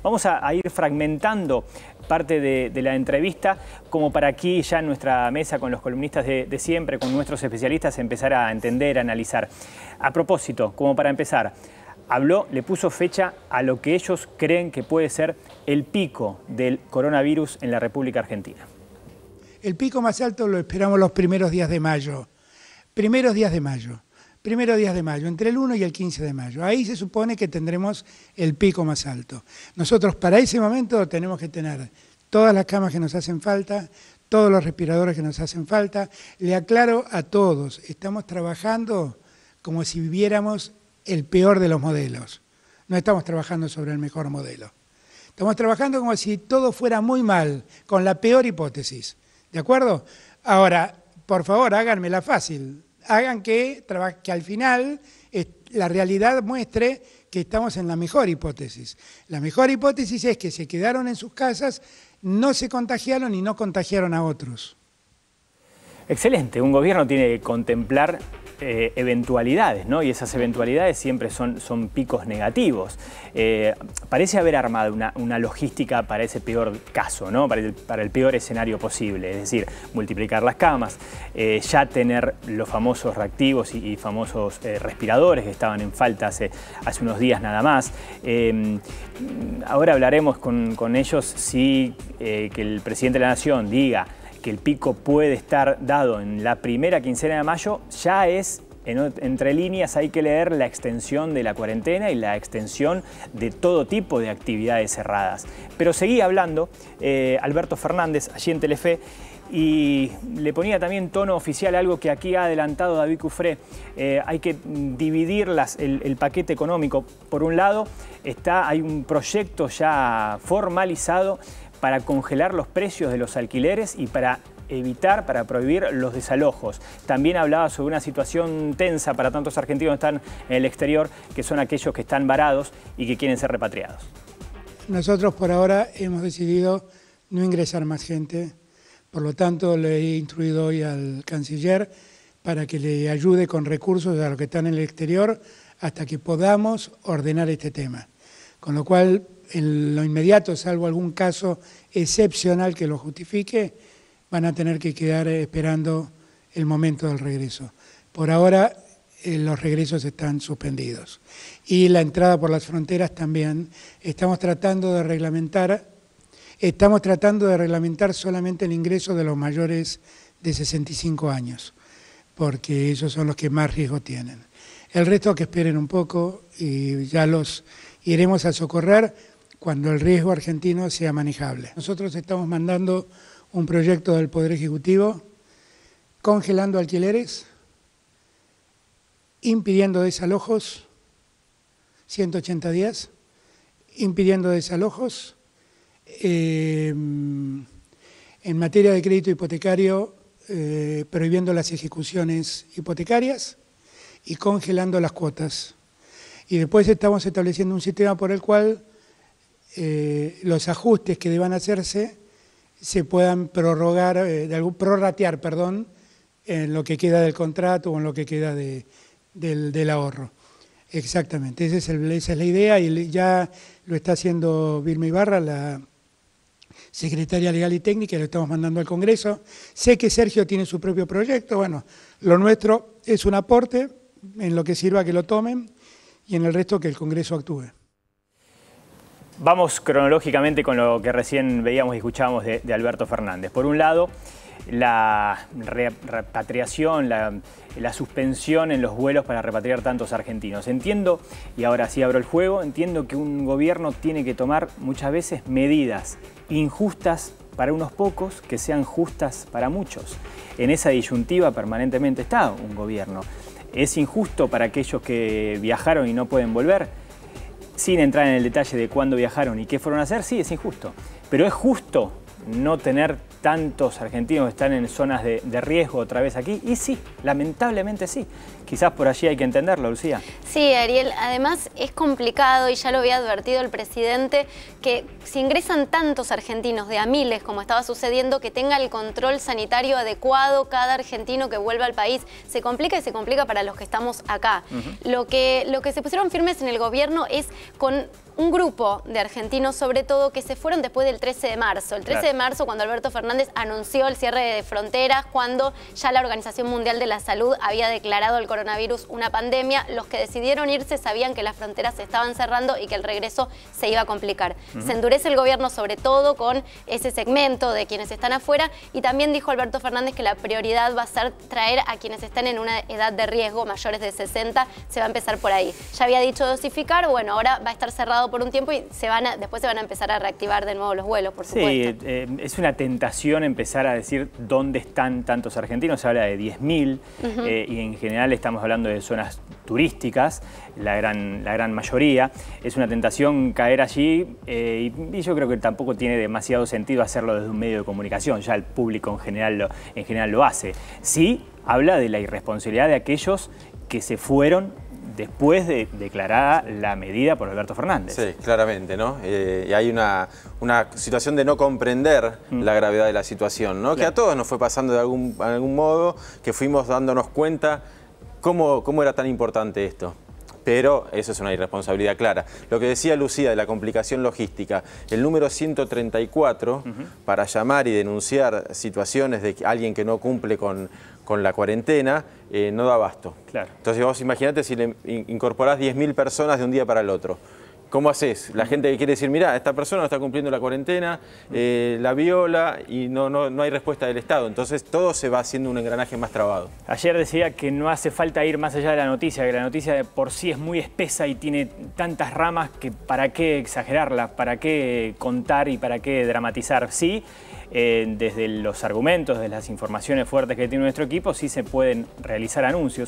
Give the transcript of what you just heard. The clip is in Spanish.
Vamos a, ir fragmentando parte de, la entrevista como para aquí ya en nuestra mesa con los columnistas de, de, siempre, con nuestros especialistas, empezar a entender, a analizar. A propósito, como para empezar, habló, le puso fecha a lo que ellos creen que puede ser el pico del coronavirus en la República Argentina. El pico más alto lo esperamos los primeros días de mayo. Primeros días de mayo primero días de mayo, entre el 1 y el 15 de mayo. Ahí se supone que tendremos el pico más alto. Nosotros para ese momento tenemos que tener todas las camas que nos hacen falta, todos los respiradores que nos hacen falta. Le aclaro a todos, estamos trabajando como si viviéramos el peor de los modelos. No estamos trabajando sobre el mejor modelo. Estamos trabajando como si todo fuera muy mal, con la peor hipótesis. ¿De acuerdo? Ahora, por favor, háganmela fácil hagan que, que al final la realidad muestre que estamos en la mejor hipótesis. La mejor hipótesis es que se quedaron en sus casas, no se contagiaron y no contagiaron a otros. Excelente, un gobierno tiene que contemplar eh, eventualidades, ¿no? Y esas eventualidades siempre son, son picos negativos. Eh, parece haber armado una, logística para ese peor caso, Para el, peor escenario posible, es decir, multiplicar las camas, eh, ya tener los famosos reactivos y, famosos respiradores que estaban en falta hace, hace unos días nada más. ahora hablaremos con, con ellos si que el presidente de la Nación diga que el pico puede estar dado en la primera quincena de mayo, ya es entre líneas hay que leer la extensión de la cuarentena y la extensión de todo tipo de actividades cerradas. Pero seguía hablando eh, Alberto Fernández allí en Telefe y le ponía también tono oficial algo que aquí ha adelantado David Cufré. Eh, hay que dividir las, el, paquete económico. Por un lado, está, hay un proyecto ya formalizado para congelar los precios de los alquileres y para evitar, para prohibir los desalojos. También hablaba sobre una situación tensa para tantos argentinos que están en el exterior, que son aquellos que están varados y que quieren ser repatriados. Nosotros por ahora hemos decidido no ingresar más gente, por lo tanto le he instruido hoy al canciller para que le ayude con recursos a los que están en el exterior hasta que podamos ordenar este tema. Con lo cual en lo inmediato, salvo algún caso excepcional que lo justifique, van a tener que quedar esperando el momento del regreso. Por ahora eh, los regresos están suspendidos. Y la entrada por las fronteras también. Estamos tratando de reglamentar, estamos tratando de reglamentar solamente el ingreso de los mayores de 65 años, porque ellos son los que más riesgo tienen. El resto que esperen un poco y ya los iremos a socorrer cuando el riesgo argentino sea manejable. Nosotros estamos mandando un proyecto del Poder Ejecutivo congelando alquileres, impidiendo desalojos, 180 días, impidiendo desalojos. Eh, en materia de crédito hipotecario, eh, prohibiendo las ejecuciones hipotecarias y congelando las cuotas. Y después estamos estableciendo un sistema por el cual eh, los ajustes que deban hacerse se puedan prorrogar, eh, prorratear, perdón, en lo que queda del contrato o en lo que queda del, ahorro. Exactamente, esa es, esa es la idea y ya lo está haciendo Vilma Ibarra, la secretaria legal y técnica, lo estamos mandando al Congreso. Sé que Sergio tiene su propio proyecto, bueno, lo nuestro es un aporte en lo que sirva que lo tomen y en el resto que el Congreso actúe. Vamos cronológicamente con lo que recién veíamos y escuchábamos de, Alberto Fernández. Por un lado, la repatriación, la, suspensión en los vuelos para repatriar tantos argentinos. Entiendo, y ahora sí abro el juego, entiendo que un gobierno tiene que tomar muchas veces medidas injustas para unos pocos que sean justas para muchos. En esa disyuntiva permanentemente está un gobierno. Es injusto para aquellos que viajaron y no pueden volver sin entrar en el detalle de cuándo viajaron y qué fueron a hacer, sí, es injusto. Pero es justo no tener tantos argentinos están en zonas de, riesgo otra vez aquí? Y sí, lamentablemente sí. Quizás por allí hay que entenderlo, Lucía. Sí, Ariel, además es complicado y ya lo había advertido el presidente que si ingresan tantos argentinos de a miles como estaba sucediendo, que tenga el control sanitario adecuado cada argentino que vuelva al país. Se complica y se complica para los que estamos acá. lo, que, lo que se pusieron firmes en el gobierno es con un grupo de argentinos, sobre todo, que se fueron después del 13 de marzo. El 13 de marzo, cuando Alberto Fernández anunció el cierre de fronteras, cuando ya la Organización Mundial de la Salud había declarado el coronavirus una pandemia, los que decidieron irse sabían que las fronteras se estaban cerrando y que el regreso se iba a complicar. Se endurece el gobierno, sobre todo, con ese segmento de quienes están afuera y también dijo Alberto Fernández que la prioridad va a ser traer a quienes están en una edad de riesgo, mayores de 60, se va a empezar por ahí. Ya había dicho dosificar, bueno, ahora va a estar cerrado por un tiempo y se van después se van a empezar a reactivar de nuevo los vuelos, por supuesto. Sí, eh, es una tentación empezar a decir dónde están tantos argentinos. Se habla de 10.000 eh, y en general estamos hablando de zonas turísticas, la gran, la gran mayoría. Es una tentación caer allí eh, y, yo creo que tampoco tiene demasiado sentido hacerlo desde un medio de comunicación. Ya el público en general lo, en general lo hace. Sí, habla de la irresponsabilidad de aquellos que se fueron después de declarada la medida por Alberto Fernández. Sí, claramente, ¿no? Eh, y hay una, situación de no comprender mm. la gravedad de la situación, ¿no? Que a todos nos fue pasando de algún, algún modo, que fuimos dándonos cuenta cómo, cómo era tan importante esto pero eso es una irresponsabilidad clara. Lo que decía Lucía de la complicación logística, el número 134 para llamar y denunciar situaciones de alguien que no cumple con, con la cuarentena, eh, no da abasto. Claro. Entonces vos imaginate si le incorporás 10.000 personas de un día para el otro. ¿Cómo haces? La gente que quiere decir, mira, esta persona no está cumpliendo la cuarentena, eh, la viola y no, no, no, hay respuesta del Estado. Entonces todo se va haciendo un engranaje más trabado. Ayer decía que no hace falta ir más allá de la noticia, que la noticia por sí es muy espesa y tiene tantas ramas que para qué exagerarla, para qué contar y para qué dramatizar. Sí, eh, desde los argumentos, desde las informaciones fuertes que tiene nuestro equipo, sí se pueden realizar anuncios.